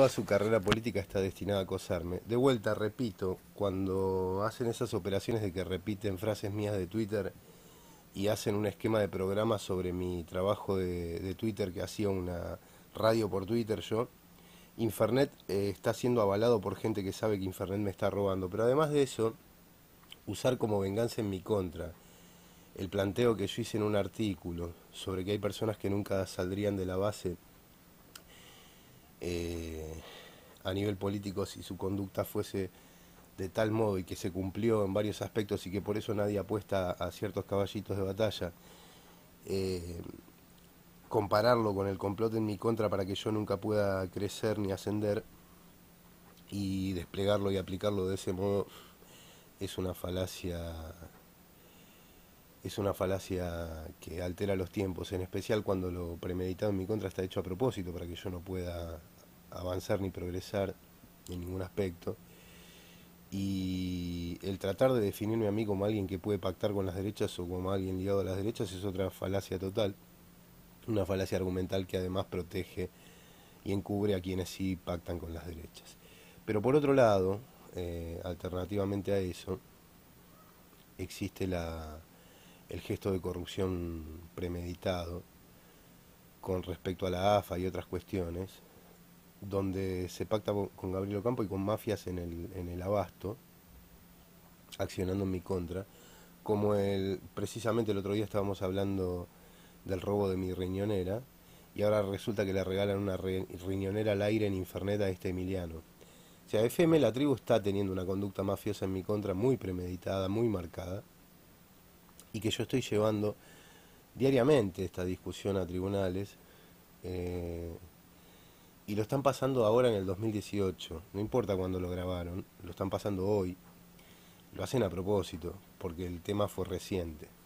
Toda su carrera política está destinada a acosarme. De vuelta, repito, cuando hacen esas operaciones de que repiten frases mías de Twitter y hacen un esquema de programa sobre mi trabajo de, Twitter que hacía una radio por Twitter yo, Infernet eh, está siendo avalado por gente que sabe que Infernet me está robando. Pero además de eso, usar como venganza en mi contra el planteo que yo hice en un artículo sobre que hay personas que nunca saldrían de la base eh, a nivel político si su conducta fuese de tal modo y que se cumplió en varios aspectos y que por eso nadie apuesta a ciertos caballitos de batalla, eh, compararlo con el complot en mi contra para que yo nunca pueda crecer ni ascender y desplegarlo y aplicarlo de ese modo es una falacia es una falacia que altera los tiempos, en especial cuando lo premeditado en mi contra está hecho a propósito para que yo no pueda avanzar ni progresar en ningún aspecto. Y el tratar de definirme a mí como alguien que puede pactar con las derechas o como alguien ligado a las derechas es otra falacia total, una falacia argumental que además protege y encubre a quienes sí pactan con las derechas. Pero por otro lado, eh, alternativamente a eso, existe el gesto de corrupción premeditado con respecto a la AFA y otras cuestiones, donde se pacta con Gabriel Ocampo y con mafias en el, en el abasto, accionando en mi contra. Como el, precisamente el otro día estábamos hablando del robo de mi riñonera, y ahora resulta que le regalan una riñonera al aire en Infernet a este Emiliano. O sea, FM, la tribu está teniendo una conducta mafiosa en mi contra muy premeditada, muy marcada, y que yo estoy llevando diariamente esta discusión a tribunales. Eh, y lo están pasando ahora en el 2018. No importa cuándo lo grabaron, lo están pasando hoy. Lo hacen a propósito, porque el tema fue reciente.